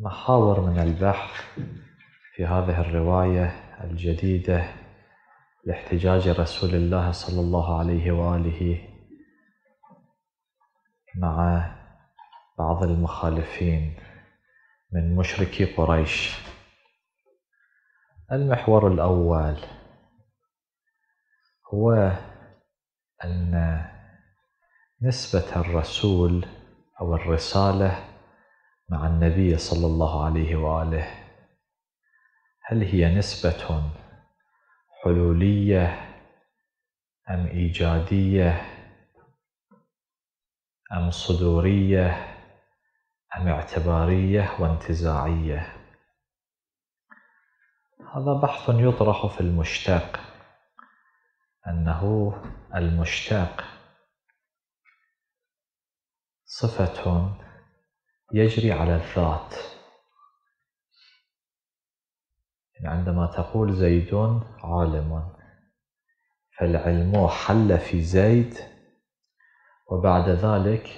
محاور من البحث في هذه الرواية الجديدة لاحتجاج رسول الله صلى الله عليه وآله مع بعض المخالفين من مشركي قريش المحور الأول هو أن نسبة الرسول أو الرسالة مع النبي صلى الله عليه واله هل هي نسبه حلوليه ام ايجاديه ام صدوريه ام اعتباريه وانتزاعيه هذا بحث يطرح في المشتاق انه المشتاق صفه يجري على الذات يعني عندما تقول زيد عالم فالعلم حل في زيد وبعد ذلك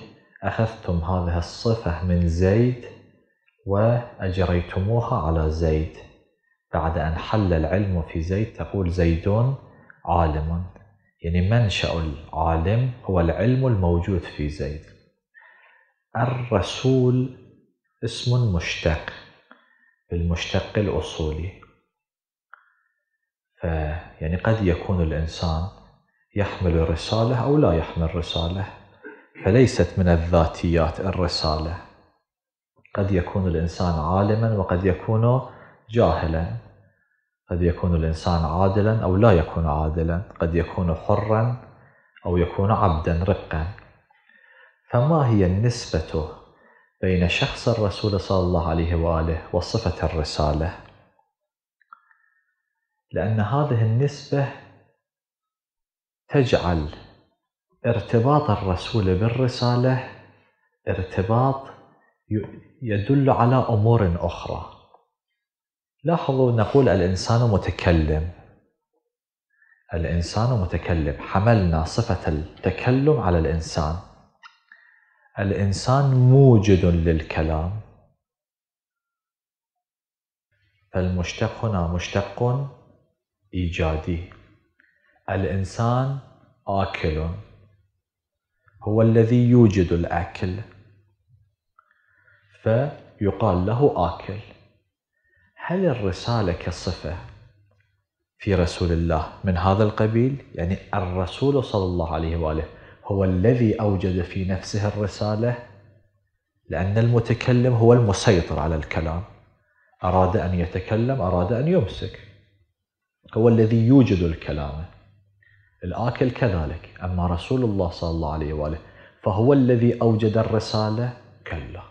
أخذتم هذه الصفة من زيد وأجريتموها على زيد بعد أن حل العلم في زيد تقول زيد عالم يعني منشأ العالم هو العلم الموجود في زيد الرسول اسم مشتق بالمشتق الأصولي فيعني قد يكون الإنسان يحمل رسالة أو لا يحمل رسالة فليست من الذاتيات الرسالة قد يكون الإنسان عالما وقد يكون جاهلا قد يكون الإنسان عادلا أو لا يكون عادلا قد يكون حرا أو يكون عبدا رقا فما هي النسبة بين شخص الرسول صلى الله عليه وآله وصفة الرسالة؟ لأن هذه النسبة تجعل ارتباط الرسول بالرسالة ارتباط يدل على أمور أخرى لاحظوا نقول الإنسان متكلم الإنسان متكلم حملنا صفة التكلم على الإنسان الإنسان موجد للكلام فالمشتق هنا مشتق إيجادي الإنسان آكل هو الذي يوجد الأكل فيقال له آكل هل الرسالة كصفة في رسول الله من هذا القبيل يعني الرسول صلى الله عليه وآله هو الذي أوجد في نفسه الرسالة لأن المتكلم هو المسيطر على الكلام أراد أن يتكلم أراد أن يمسك هو الذي يوجد الكلام الآكل كذلك أما رسول الله صلى الله عليه وآله فهو الذي أوجد الرسالة كلا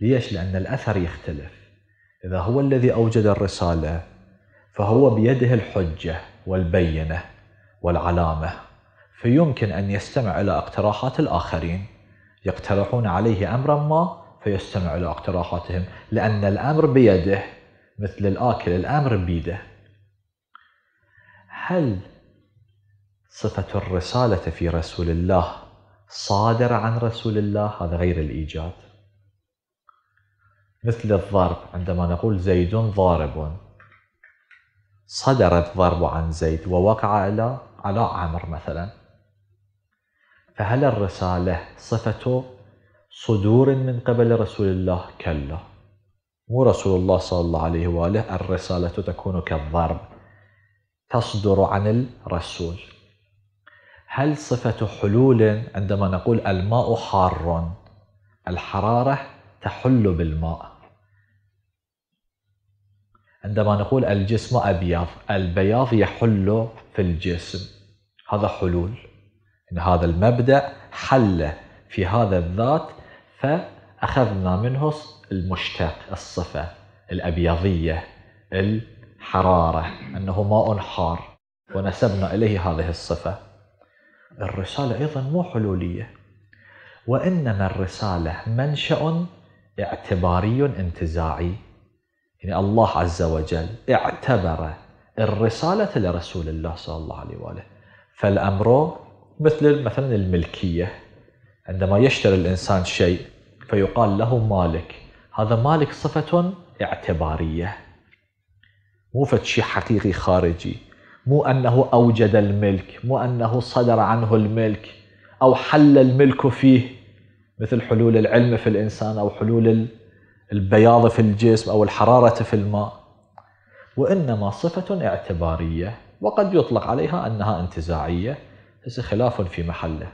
ليش؟ لأن الأثر يختلف إذا هو الذي أوجد الرسالة فهو بيده الحجة والبينة والعلامة فيمكن أن يستمع إلى اقتراحات الآخرين يقترحون عليه أمرا ما فيستمع إلى اقتراحاتهم لأن الأمر بيده مثل الآكل الأمر بيده هل صفة الرسالة في رسول الله صادرة عن رسول الله هذا غير الإيجاد مثل الضرب عندما نقول زيد ضارب صدر الضرب عن زيد ووقع على على عمر مثلا فهل الرسالة صفة صدور من قبل رسول الله كلا مو رسول الله صلى الله عليه وآله الرسالة تكون كالضرب تصدر عن الرسول هل صفة حلول عندما نقول الماء حار الحرارة تحل بالماء عندما نقول الجسم أبيض البياض يحل في الجسم هذا حلول إن هذا المبدأ حل في هذا الذات فأخذنا منه المشتق الصفة الأبيضية الحرارة أنه ماء حار ونسبنا إليه هذه الصفة الرسالة أيضا مو حلولية وإنما الرسالة منشأ اعتباري انتزاعي يعني الله عز وجل اعتبر الرسالة لرسول الله صلى الله عليه وآله فالأمر مثل مثلا الملكية عندما يشتري الإنسان شيء فيقال له مالك هذا مالك صفة اعتبارية مو فد شيء حقيقي خارجي مو أنه أوجد الملك مو أنه صدر عنه الملك أو حل الملك فيه مثل حلول العلم في الإنسان أو حلول البياض في الجسم أو الحرارة في الماء وإنما صفة اعتبارية وقد يطلق عليها أنها انتزاعية هسه خلاف في محله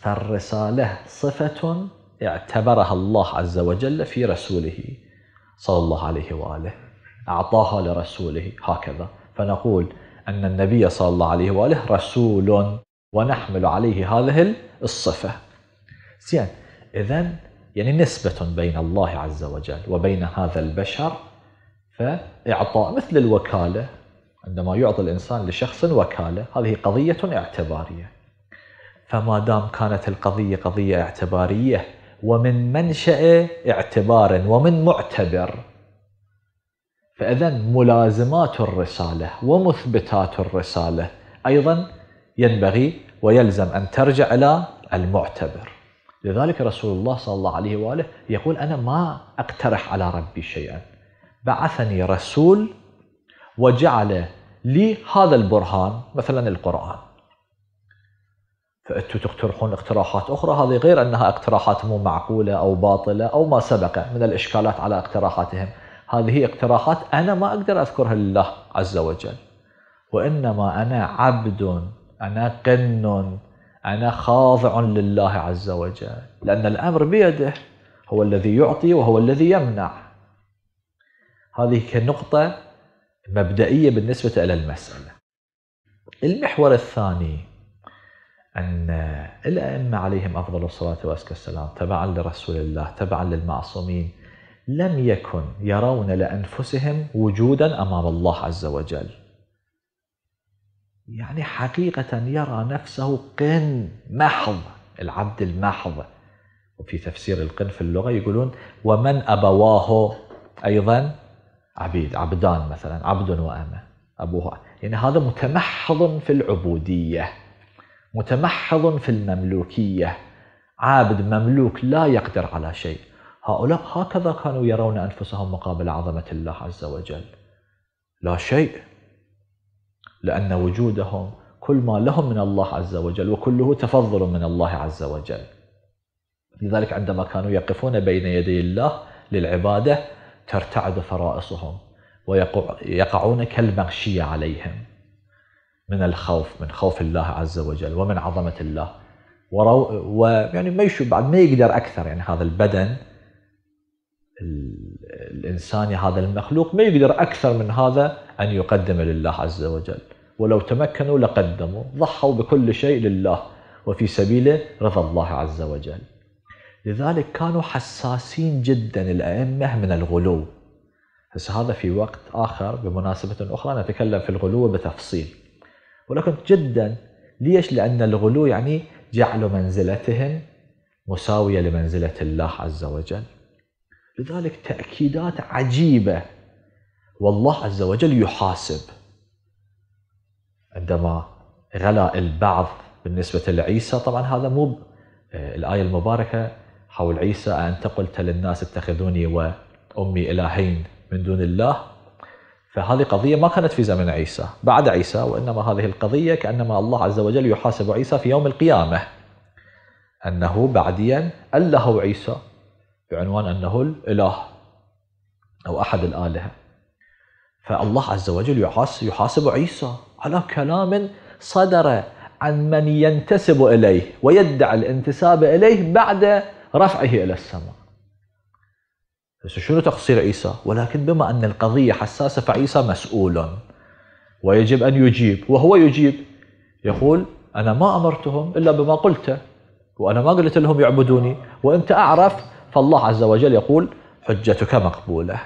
فالرسالة صفة اعتبرها الله عز وجل في رسوله صلى الله عليه وآله أعطاها لرسوله هكذا فنقول أن النبي صلى الله عليه وآله رسول ونحمل عليه هذه الصفة زين إذا يعني نسبة بين الله عز وجل وبين هذا البشر فإعطاء مثل الوكالة عندما يعطي الإنسان لشخص وكالة هذه قضية اعتبارية فما دام كانت القضية قضية اعتبارية ومن منشأ اعتبار ومن معتبر فإذا ملازمات الرسالة ومثبتات الرسالة أيضا ينبغي ويلزم أن ترجع إلى المعتبر لذلك رسول الله صلى الله عليه وآله يقول أنا ما أقترح على ربي شيئا بعثني رسول وجعل لي هذا البرهان مثلا القرآن فأنتم تقترحون اقتراحات أخرى هذه غير أنها اقتراحات مو معقولة أو باطلة أو ما سبق من الإشكالات على اقتراحاتهم هذه اقتراحات أنا ما أقدر أذكرها لله عز وجل وإنما أنا عبد أنا قن أنا خاضع لله عز وجل لأن الأمر بيده هو الذي يعطي وهو الذي يمنع هذه كنقطة مبدئية بالنسبة إلى المسألة المحور الثاني أن الأئمة عليهم أفضل الصلاة وأزكى السلام تبعا لرسول الله تبعا للمعصومين لم يكن يرون لأنفسهم وجودا أمام الله عز وجل يعني حقيقة يرى نفسه قن محض العبد المحض وفي تفسير القن في اللغة يقولون ومن أبواه أيضا عبيد عبدان مثلا عبد وأمة أبوها يعني هذا متمحض في العبودية متمحض في المملوكية عابد مملوك لا يقدر على شيء هؤلاء هكذا كانوا يرون أنفسهم مقابل عظمة الله عز وجل لا شيء لأن وجودهم كل ما لهم من الله عز وجل وكله تفضل من الله عز وجل لذلك عندما كانوا يقفون بين يدي الله للعبادة ترتعد فرائصهم ويقعون كالمغشية عليهم من الخوف من خوف الله عز وجل ومن عظمة الله ورو ويعني ما يشوف بعد ما يقدر أكثر يعني هذا البدن الإنساني يعني هذا المخلوق ما يقدر أكثر من هذا أن يقدم لله عز وجل ولو تمكنوا لقدموا ضحوا بكل شيء لله وفي سبيله رضى الله عز وجل لذلك كانوا حساسين جدا الأئمة من الغلو هسه هذا في وقت آخر بمناسبة أخرى نتكلم في الغلو بتفصيل ولكن جدا ليش؟ لأن الغلو يعني جعل منزلتهم مساوية لمنزلة الله عز وجل لذلك تأكيدات عجيبة والله عز وجل يحاسب عندما غلا البعض بالنسبة لعيسى طبعا هذا مو آه، الآية المباركة حول عيسى أنت قلت للناس اتخذوني وأمي إلهين من دون الله فهذه قضية ما كانت في زمن عيسى بعد عيسى وإنما هذه القضية كأنما الله عز وجل يحاسب عيسى في يوم القيامة أنه بعديا أله عيسى بعنوان أنه الإله أو أحد الآلهة فالله عز وجل يحاسب عيسى على كلام صدر عن من ينتسب إليه ويدعي الانتساب إليه بعد رفعه إلى السماء شنو تقصير عيسى ولكن بما أن القضية حساسة فعيسى مسؤول ويجب أن يجيب وهو يجيب يقول أنا ما أمرتهم إلا بما قلته وأنا ما قلت لهم يعبدوني وأنت أعرف فالله عز وجل يقول حجتك مقبولة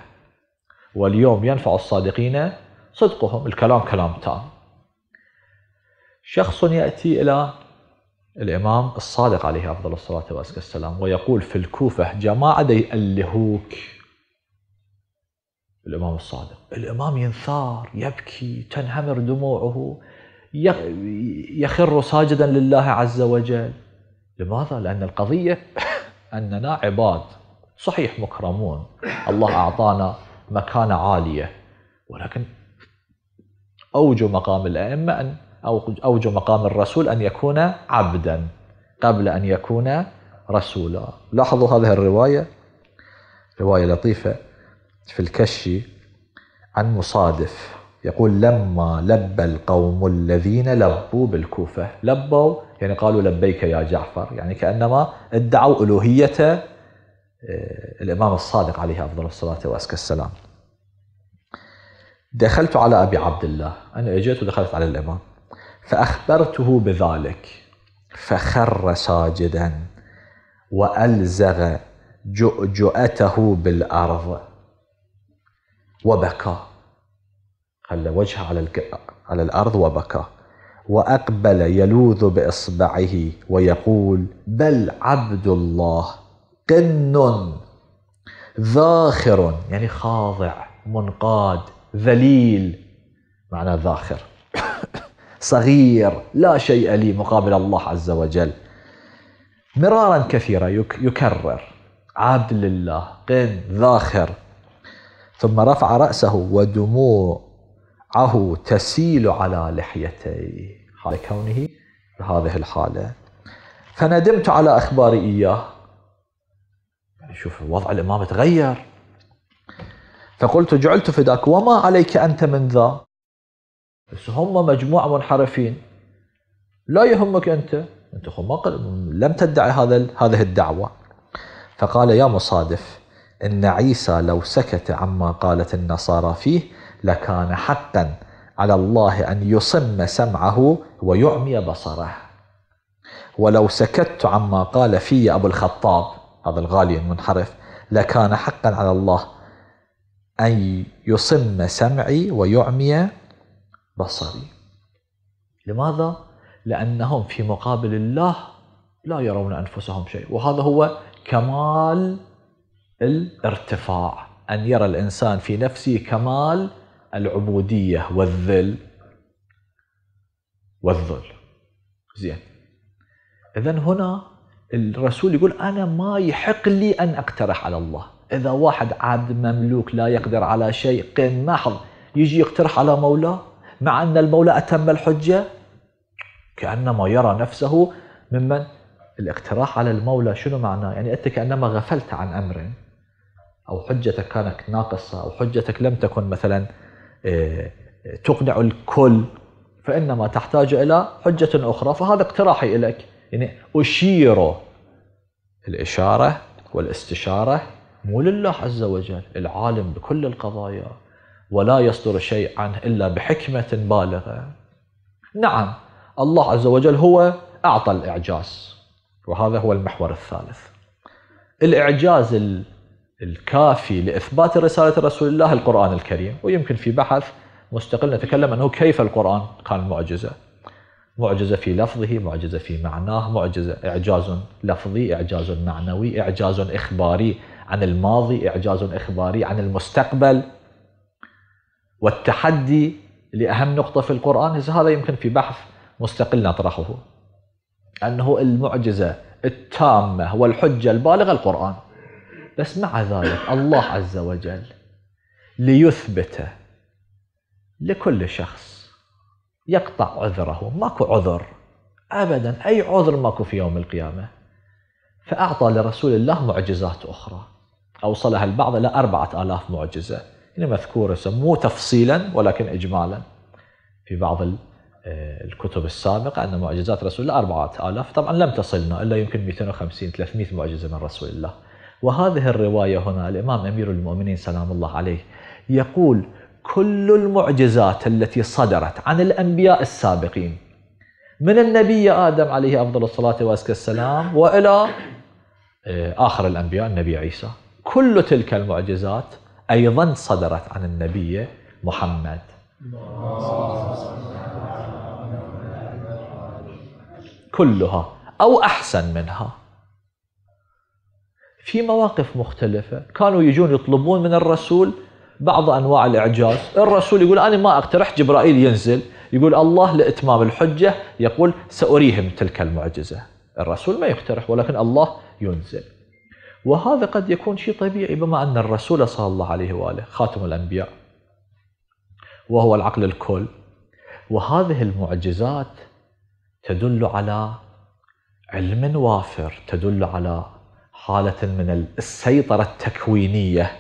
واليوم ينفع الصادقين صدقهم الكلام كلام تام شخص يأتي إلى الإمام الصادق عليه أفضل الصلاة والسلام ويقول في الكوفة جماعة يألهوك الإمام الصادق الإمام ينثار يبكي تنهمر دموعه يخر ساجدا لله عز وجل لماذا؟ لأن القضية أننا عباد صحيح مكرمون الله أعطانا مكانة عالية ولكن أوجه مقام الأئمة أن أو أوجه مقام الرسول أن يكون عبدا قبل أن يكون رسولا لاحظوا هذه الرواية رواية لطيفة في الكشي عن مصادف يقول لما لبى القوم الذين لبوا بالكوفة لبوا يعني قالوا لبيك يا جعفر يعني كأنما ادعوا ألوهية آه، الإمام الصادق عليه أفضل الصلاة وأزكى السلام دخلت على أبي عبد الله أنا أجيت ودخلت على الإمام فأخبرته بذلك فخر ساجدا وألزغ جؤجؤته بالأرض وبكى خلى وجهه على على الأرض وبكى وأقبل يلوذ بإصبعه ويقول بل عبد الله قن ذاخر يعني خاضع منقاد ذليل معنى ذاخر صغير لا شيء لي مقابل الله عز وجل مرارا كثيرة يكرر عبد لله قن ذاخر ثم رفع رأسه ودموعه تسيل على لحيتيه حال كونه بهذه الحالة فندمت على أخباري إياه يعني شوف وضع الإمام تغير فقلت جعلت فداك وما عليك أنت من ذا بس هم مجموعه منحرفين لا يهمك انت انت لم تدعي هذا هذه الدعوه فقال يا مصادف ان عيسى لو سكت عما قالت النصارى فيه لكان حقا على الله ان يصم سمعه ويعمي بصره ولو سكت عما قال في ابو الخطاب هذا الغالي المنحرف لكان حقا على الله ان يصم سمعي ويعمي بصري لماذا؟ لأنهم في مقابل الله لا يرون أنفسهم شيء وهذا هو كمال الارتفاع أن يرى الإنسان في نفسه كمال العبودية والذل والذل زين إذا هنا الرسول يقول أنا ما يحق لي أن أقترح على الله إذا واحد عبد مملوك لا يقدر على شيء قيم محض يجي يقترح على مولاه مع أن المولى أتم الحجة كأنما يرى نفسه ممن الاقتراح على المولى شنو معناه يعني أنت كأنما غفلت عن أمر أو حجتك كانت ناقصة أو حجتك لم تكن مثلا آه، آه، تقنع الكل فإنما تحتاج إلى حجة أخرى فهذا اقتراحي إليك يعني أشير الإشارة والاستشارة مو لله عز وجل العالم بكل القضايا ولا يصدر شيء عنه إلا بحكمة بالغة نعم الله عز وجل هو أعطى الإعجاز وهذا هو المحور الثالث الإعجاز الكافي لإثبات رسالة رسول الله القرآن الكريم ويمكن في بحث مستقل نتكلم أنه كيف القرآن كان معجزة معجزة في لفظه معجزة في معناه معجزة إعجاز لفظي إعجاز معنوي إعجاز إخباري عن الماضي إعجاز إخباري عن المستقبل والتحدي لأهم نقطة في القرآن هذا يمكن في بحث مستقل نطرحه أنه المعجزة التامة والحجة البالغة القرآن بس مع ذلك الله عز وجل ليثبت لكل شخص يقطع عذره ماكو عذر أبدا أي عذر ماكو في يوم القيامة فأعطى لرسول الله معجزات أخرى أوصلها البعض إلى أربعة آلاف معجزة مذكورة مو تفصيلا ولكن إجمالا في بعض آه، الكتب السابقة أن معجزات رسول الله أربعة آلاف طبعا لم تصلنا إلا يمكن 250 300 معجزة من رسول الله وهذه الرواية هنا الإمام أمير المؤمنين سلام الله عليه يقول كل المعجزات التي صدرت عن الأنبياء السابقين من النبي آدم عليه أفضل الصلاة وأزكى السلام وإلى آه، آخر الأنبياء النبي عيسى كل تلك المعجزات أيضا صدرت عن النبي محمد كلها أو أحسن منها في مواقف مختلفة كانوا يجون يطلبون من الرسول بعض أنواع الإعجاز الرسول يقول أنا ما أقترح جبرائيل ينزل يقول الله لإتمام الحجة يقول سأريهم تلك المعجزة الرسول ما يقترح ولكن الله ينزل وهذا قد يكون شيء طبيعي بما أن الرسول صلى الله عليه وآله خاتم الأنبياء وهو العقل الكل وهذه المعجزات تدل على علم وافر تدل على حالة من السيطرة التكوينية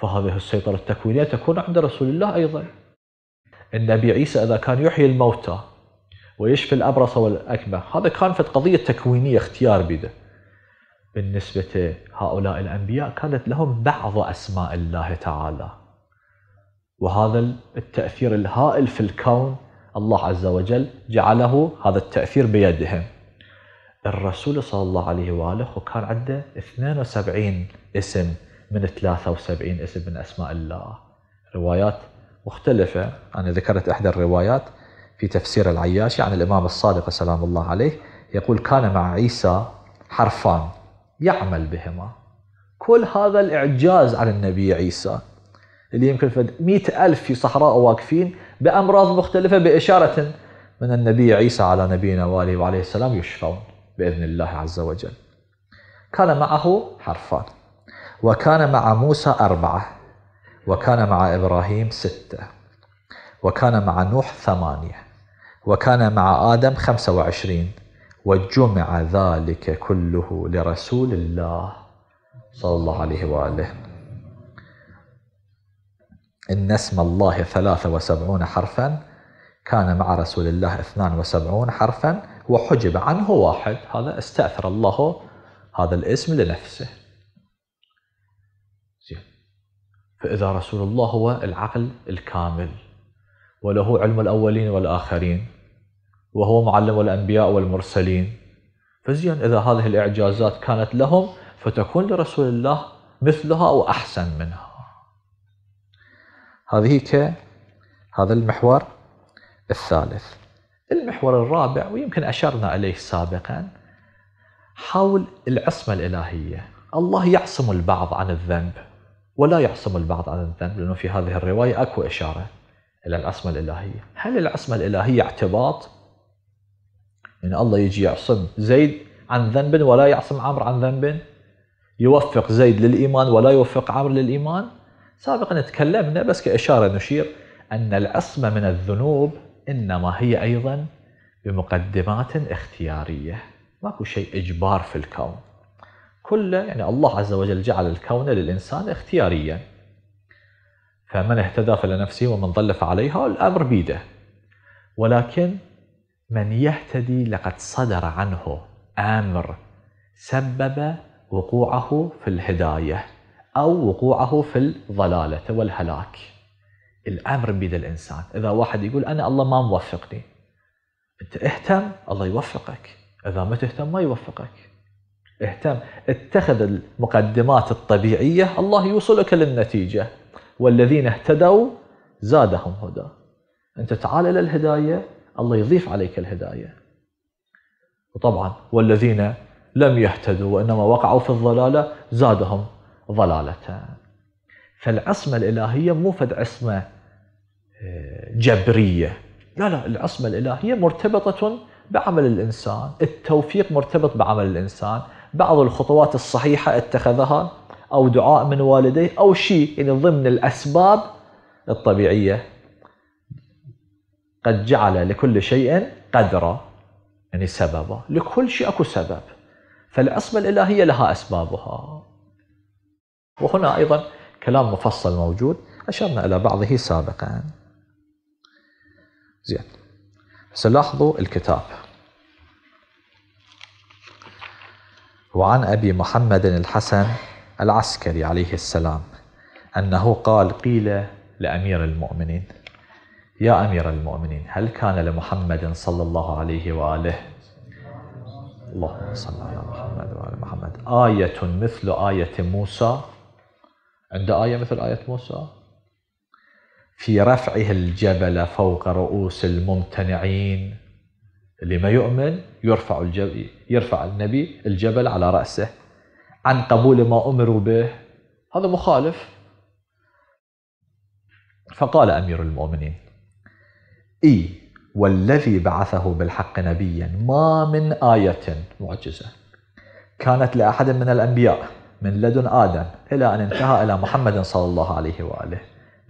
فهذه السيطرة التكوينية تكون عند رسول الله أيضا النبي عيسى إذا كان يحيي الموتى ويشفي الأبرص والأكمة هذا كان في قضية تكوينية اختيار بيده بالنسبة هؤلاء الأنبياء كانت لهم بعض أسماء الله تعالى وهذا التأثير الهائل في الكون الله عز وجل جعله هذا التأثير بيدهم الرسول صلى الله عليه وآله كان عنده 72 اسم من 73 اسم من أسماء الله روايات مختلفة أنا ذكرت إحدى الروايات في تفسير العياشي عن الإمام الصادق سلام الله عليه يقول كان مع عيسى حرفان يعمل بهما كل هذا الإعجاز عن النبي عيسى اللي يمكن فد مئة ألف في صحراء واقفين بأمراض مختلفة بإشارة من النبي عيسى على نبينا وآله وعليه السلام يشفون بإذن الله عز وجل كان معه حرفان وكان مع موسى أربعة وكان مع إبراهيم ستة وكان مع نوح ثمانية وكان مع آدم خمسة وعشرين وجمع ذلك كله لرسول الله صلى الله عليه وآله إن اسم الله ثلاثة وسبعون حرفا كان مع رسول الله اثنان وسبعون حرفا وحجب عنه واحد هذا استأثر الله هذا الاسم لنفسه فإذا رسول الله هو العقل الكامل وله علم الأولين والآخرين وهو معلم الأنبياء والمرسلين فزين إذا هذه الإعجازات كانت لهم فتكون لرسول الله مثلها أو أحسن منها هذه ك هذا المحور الثالث المحور الرابع ويمكن أشرنا إليه سابقا حول العصمة الإلهية الله يعصم البعض عن الذنب ولا يعصم البعض عن الذنب لأنه في هذه الرواية أكو إشارة إلى العصمة الإلهية هل العصمة الإلهية اعتباط يعني الله يجي يعصم زيد عن ذنب ولا يعصم عمرو عن ذنب يوفق زيد للإيمان ولا يوفق عمرو للإيمان سابقا تكلمنا بس كإشارة نشير أن العصمة من الذنوب إنما هي أيضا بمقدمات اختيارية ماكو شيء إجبار في الكون كله يعني الله عز وجل جعل الكون للإنسان اختياريا فمن اهتدى فلنفسه ومن ضل فعليها الأمر بيده ولكن من يهتدي لقد صدر عنه امر سبب وقوعه في الهدايه او وقوعه في الضلاله والهلاك. الامر بيد الانسان، اذا واحد يقول انا الله ما موفقني. انت اهتم الله يوفقك، اذا ما تهتم ما يوفقك. اهتم اتخذ المقدمات الطبيعيه الله يوصلك للنتيجه والذين اهتدوا زادهم هدى. انت تعال الى الهدايه الله يضيف عليك الهداية وطبعا والذين لم يهتدوا وإنما وقعوا في الضلالة زادهم ضلالة فالعصمة الإلهية مو فد عصمة آه، جبرية لا لا العصمة الإلهية مرتبطة بعمل الإنسان التوفيق مرتبط بعمل الإنسان بعض الخطوات الصحيحة اتخذها أو دعاء من والديه أو شيء يعني ضمن الأسباب الطبيعية قد جعل لكل شيء قدرا يعني سببا لكل شيء أكو سبب فالعصمة الإلهية لها أسبابها وهنا أيضا كلام مفصل موجود أشرنا إلى بعضه سابقا زين سلاحظوا الكتاب وعن أبي محمد الحسن العسكري عليه السلام أنه قال قيل لأمير المؤمنين يا أمير المؤمنين هل كان لمحمد صلى الله عليه وآله اللهم صل على محمد وعلى محمد آية مثل آية موسى عند آية مثل آية موسى في رفعه الجبل فوق رؤوس الممتنعين اللي ما يؤمن يرفع الجبل يرفع النبي الجبل على رأسه عن قبول ما أمروا به هذا مخالف فقال أمير المؤمنين إي والذي بعثه بالحق نبيا ما من آية معجزة كانت لأحد من الأنبياء من لدن آدم إلى أن انتهى إلى محمد صلى الله عليه وآله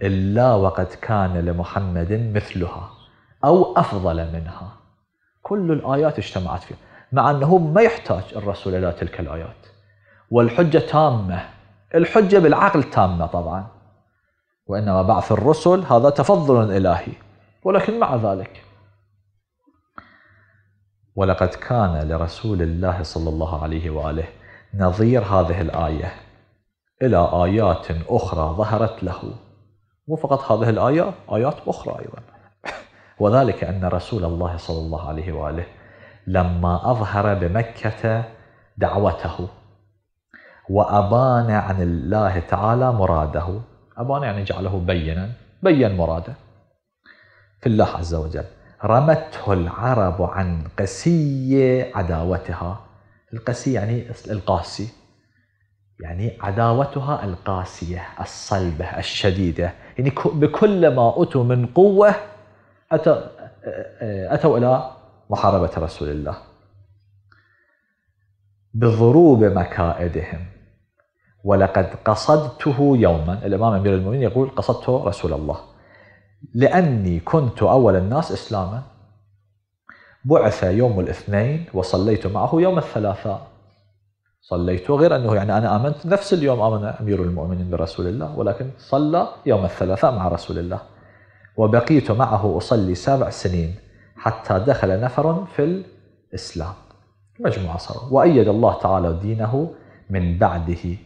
إلا وقد كان لمحمد مثلها أو أفضل منها كل الآيات اجتمعت فيه مع أنه ما يحتاج الرسول إلى تلك الآيات والحجة تامة الحجة بالعقل تامة طبعا وإنما بعث الرسل هذا تفضل إلهي ولكن مع ذلك ولقد كان لرسول الله صلى الله عليه واله نظير هذه الايه الى ايات اخرى ظهرت له مو فقط هذه الايه ايات اخرى ايضا وذلك ان رسول الله صلى الله عليه واله لما اظهر بمكه دعوته وابان عن الله تعالى مراده ابان يعني جعله بينا بين مراده في الله عز وجل رمته العرب عن قسي عداوتها القسي يعني القاسي يعني عداوتها القاسية الصلبة الشديدة يعني بكل ما أتوا من قوة أتوا إلى محاربة رسول الله بضروب مكائدهم ولقد قصدته يوما الإمام أمير المؤمنين يقول قصدته رسول الله لأني كنت أول الناس إسلاما بعث يوم الاثنين وصليت معه يوم الثلاثاء صليت غير أنه يعني أنا آمنت نفس اليوم آمن أمير المؤمنين برسول الله ولكن صلى يوم الثلاثاء مع رسول الله وبقيت معه أصلي سبع سنين حتى دخل نفر في الإسلام مجموعة صاروا وأيد الله تعالى دينه من بعده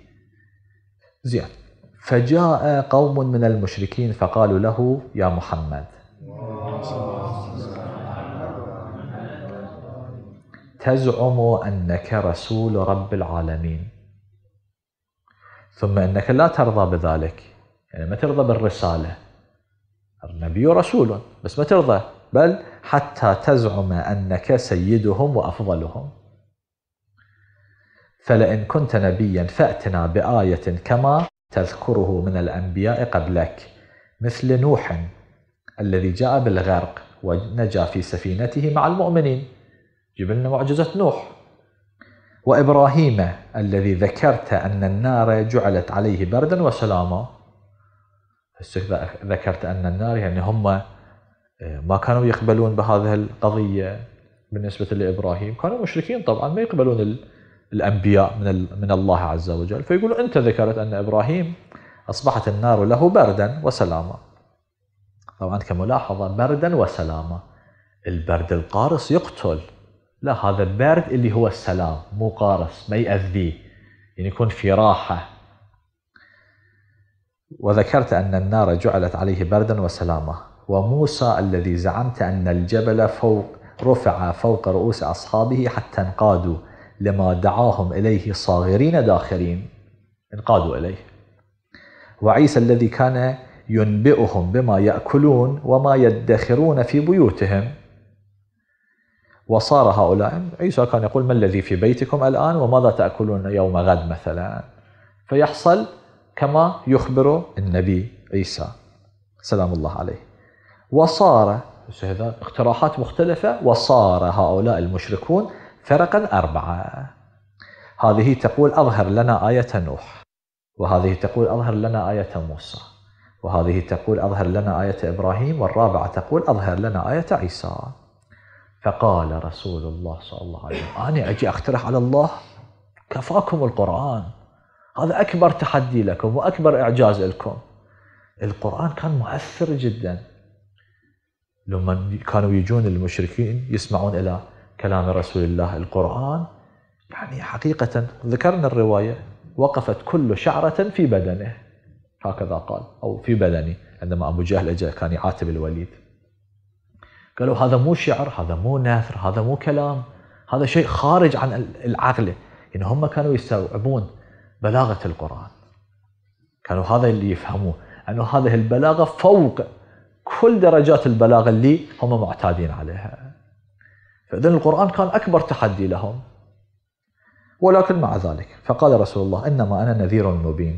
زين فجاء قوم من المشركين فقالوا له يا محمد تزعم انك رسول رب العالمين ثم انك لا ترضى بذلك يعني ما ترضى بالرساله النبي رسول بس ما ترضى بل حتى تزعم انك سيدهم وافضلهم فلئن كنت نبيا فاتنا بايه كما تذكره من الأنبياء قبلك مثل نوح الذي جاء بالغرق ونجا في سفينته مع المؤمنين جيب لنا معجزة نوح وإبراهيم الذي ذكرت أن النار جعلت عليه بردا وسلاما ذكرت أن النار يعني هم آه، ما كانوا يقبلون بهذه القضية بالنسبة لإبراهيم كانوا مشركين طبعا ما يقبلون الأنبياء من, من الله عز وجل فيقول أنت ذكرت أن إبراهيم أصبحت النار له بردا وسلاما طبعا كملاحظة بردا وسلاما البرد القارص يقتل لا هذا البرد اللي هو السلام مو قارص ما يأذيه يعني يكون في راحة وذكرت أن النار جعلت عليه بردا وسلاما وموسى الذي زعمت أن الجبل فوق رفع فوق رؤوس أصحابه حتى انقادوا لما دعاهم إليه صاغرين داخرين انقادوا إليه وعيسى الذي كان ينبئهم بما يأكلون وما يدخرون في بيوتهم وصار هؤلاء عيسى كان يقول ما الذي في بيتكم الآن وماذا تأكلون يوم غد مثلا فيحصل كما يخبر النبي عيسى سلام الله عليه وصار هذا اقتراحات مختلفة وصار هؤلاء المشركون فرقا أربعة هذه تقول أظهر لنا آية نوح وهذه تقول أظهر لنا آية موسى وهذه تقول أظهر لنا آية إبراهيم والرابعة تقول أظهر لنا آية عيسى فقال رسول الله صلى الله عليه وسلم أنا أجي أقترح على الله كفاكم القرآن هذا أكبر تحدي لكم وأكبر إعجاز لكم القرآن كان مؤثر جدا لما كانوا يجون المشركين يسمعون إلى كلام رسول الله القرآن يعني حقيقة ذكرنا الرواية وقفت كل شعرة في بدنه هكذا قال أو في بدني عندما أبو جهل أجا كان يعاتب الوليد قالوا هذا مو شعر هذا مو نثر هذا مو كلام هذا شيء خارج عن العقل يعني هم كانوا يستوعبون بلاغة القرآن كانوا هذا اللي يفهموه أنه هذه البلاغة فوق كل درجات البلاغة اللي هم معتادين عليها فإذا القرآن كان أكبر تحدي لهم ولكن مع ذلك فقال رسول الله إنما أنا نذير مبين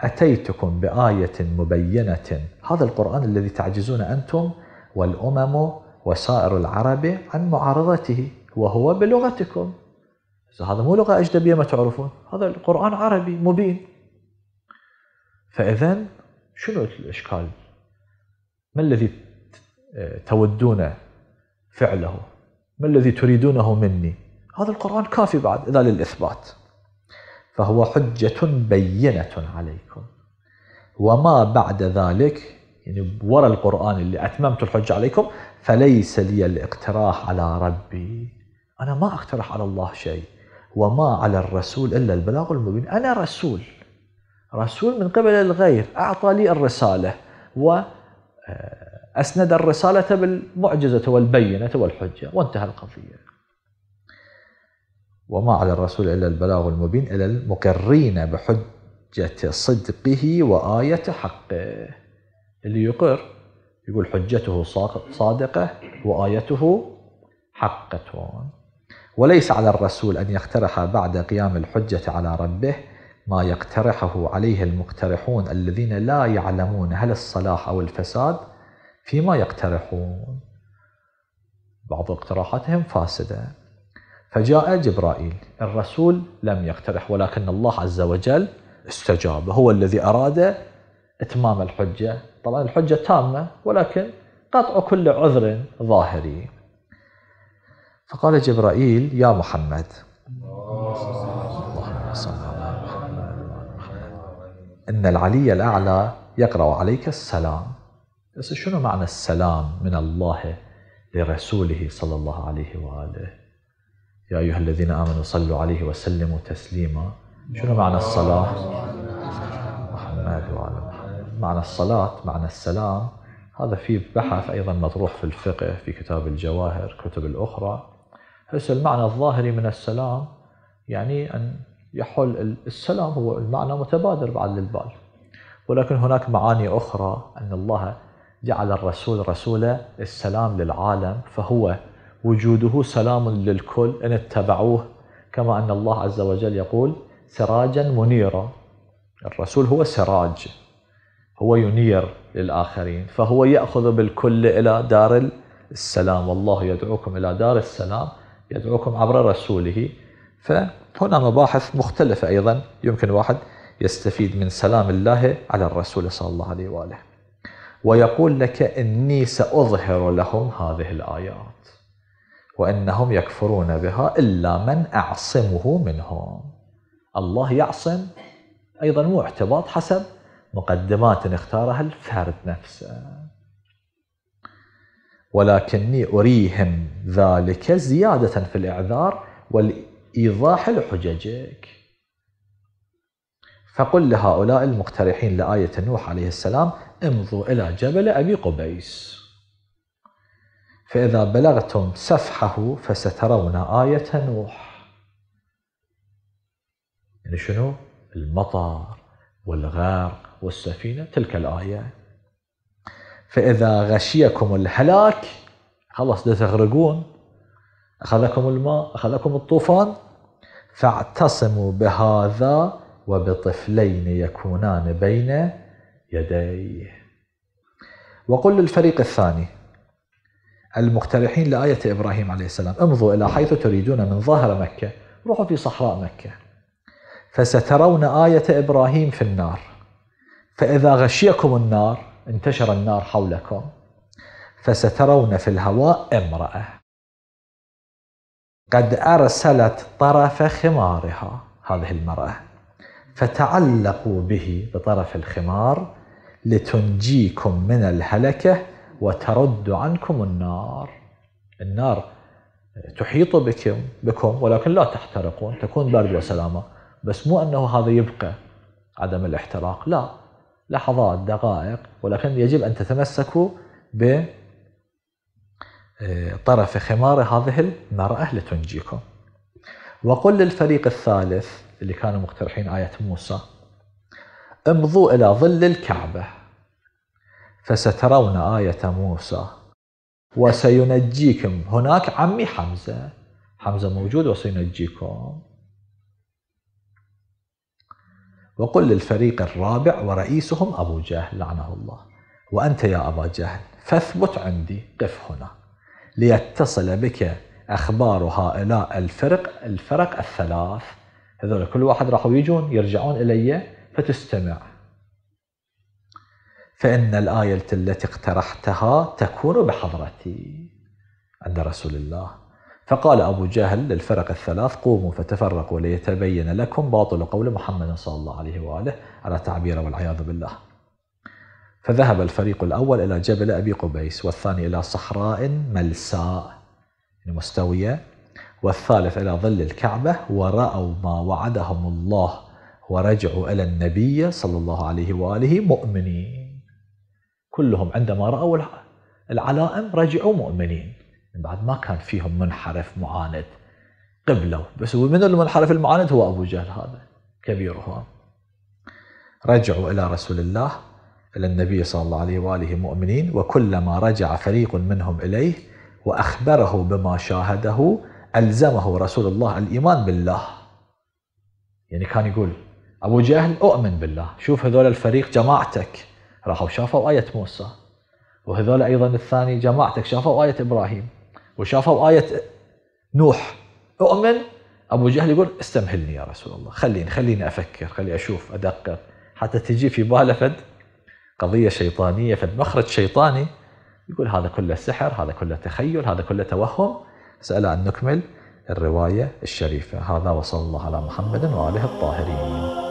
أتيتكم بآية مبينة هذا القرآن الذي تعجزون أنتم والأمم وسائر العرب عن معارضته وهو بلغتكم هذا مو لغة أجنبية ما تعرفون هذا القرآن عربي مبين فإذا شنو الإشكال ما الذي تودون فعله ما الذي تريدونه مني هذا القرآن كافي بعد إذا للإثبات فهو حجة بينة عليكم وما بعد ذلك يعني وراء القرآن اللي أتممت الحجة عليكم فليس لي الاقتراح على ربي أنا ما أقترح على الله شيء وما على الرسول إلا البلاغ المبين أنا رسول رسول من قبل الغير أعطى لي الرسالة و آه، أسند الرسالة بالمعجزة والبينة والحجة وانتهى القضية وما على الرسول إلا البلاغ المبين إلى المقرين بحجة صدقه وآية حقه اللي يقر يقول حجته صادقة وآيته حقة وليس على الرسول أن يقترح بعد قيام الحجة على ربه ما يقترحه عليه المقترحون الذين لا يعلمون هل الصلاح أو الفساد فيما يقترحون بعض اقتراحاتهم فاسدة فجاء جبرائيل الرسول لم يقترح ولكن الله عز وجل استجاب هو الذي أراد إتمام الحجة طبعا الحجة تامة ولكن قطع كل عذر ظاهري فقال جبرائيل يا محمد اللهم صل على محمد إن العلي الأعلى يقرأ عليك السلام بس شنو معنى السلام من الله لرسوله صلى الله عليه وآله يا أيها الذين آمنوا صلوا عليه وسلموا تسليما شنو معنى الصلاة محمد وعلى محمد معنى الصلاة معنى السلام هذا في بحث أيضا مطروح في الفقه في كتاب الجواهر كتب الأخرى هسه المعنى الظاهري من السلام يعني أن يحل السلام هو المعنى متبادر بعد للبال ولكن هناك معاني أخرى أن الله جعل الرسول رسول السلام للعالم فهو وجوده سلام للكل إن اتبعوه كما أن الله عز وجل يقول سراجا منيرا الرسول هو سراج هو ينير للآخرين فهو يأخذ بالكل إلى دار السلام والله يدعوكم إلى دار السلام يدعوكم عبر رسوله فهنا مباحث مختلفة أيضا يمكن واحد يستفيد من سلام الله على الرسول صلى الله عليه وآله ويقول لك إني سأظهر لهم هذه الآيات وإنهم يكفرون بها إلا من أعصمه منهم الله يعصم أيضا مو اعتباط حسب مقدمات اختارها الفرد نفسه ولكني أريهم ذلك زيادة في الإعذار والإيضاح لحججك فقل لهؤلاء المقترحين لآية نوح عليه السلام امضوا إلى جبل أبي قبيس فإذا بلغتم سفحه فسترون آية نوح يعني شنو؟ المطر والغرق والسفينة تلك الآية فإذا غشيكم الهلاك خلاص تغرقون أخذكم الماء أخذكم الطوفان فاعتصموا بهذا وبطفلين يكونان بين يديه وقل للفريق الثاني المقترحين لآية إبراهيم عليه السلام امضوا إلى حيث تريدون من ظاهر مكة روحوا في صحراء مكة فسترون آية إبراهيم في النار فإذا غشيكم النار انتشر النار حولكم فسترون في الهواء امرأة قد أرسلت طرف خمارها هذه المرأة فتعلقوا به بطرف الخمار لتنجيكم من الهلكة وترد عنكم النار النار تحيط بكم بكم ولكن لا تحترقون تكون برد وسلامة بس مو أنه هذا يبقى عدم الاحتراق لا لحظات دقائق ولكن يجب أن تتمسكوا ب آه، طرف خمار هذه المرأة لتنجيكم وقل للفريق الثالث اللي كانوا مقترحين آية موسى امضوا إلى ظل الكعبة فسترون آية موسى وسينجيكم هناك عمي حمزة حمزة موجود وسينجيكم وقل للفريق الرابع ورئيسهم أبو جهل لعنه الله وأنت يا أبا جهل فاثبت عندي قف هنا ليتصل بك أخبار هؤلاء الفرق الفرق الثلاث هذول كل واحد راحوا يجون يرجعون إلي فتستمع فإن الآية التي اقترحتها تكون بحضرتي عند رسول الله فقال أبو جهل للفرق الثلاث قوموا فتفرقوا ليتبين لكم باطل قول محمد صلى الله عليه وآله على تعبيره والعياذ بالله فذهب الفريق الأول إلى جبل أبي قبيس والثاني إلى صحراء ملساء يعني مستوية والثالث إلى ظل الكعبة ورأوا ما وعدهم الله ورجعوا إلى النبي صلى الله عليه وآله مؤمنين كلهم عندما رأوا العلائم رجعوا مؤمنين من بعد ما كان فيهم منحرف معاند قبلوا بس من المنحرف المعاند هو أبو جهل هذا كبيرهم رجعوا إلى رسول الله إلى النبي صلى الله عليه وآله مؤمنين وكلما رجع فريق منهم إليه وأخبره بما شاهده ألزمه رسول الله الإيمان بالله يعني كان يقول أبو جهل أؤمن بالله شوف هذول الفريق جماعتك راحوا شافوا آية موسى وهذول أيضا الثاني جماعتك شافوا آية إبراهيم وشافوا آية نوح أؤمن أبو جهل يقول استمهلني يا رسول الله خليني خليني أفكر خليني أشوف أدقق حتى تجي في باله فد قضية شيطانية فد مخرج شيطاني يقول هذا كله سحر هذا كله تخيل هذا كله توهم سأل أن نكمل الرواية الشريفة هذا وصلى الله على محمد وآله الطاهرين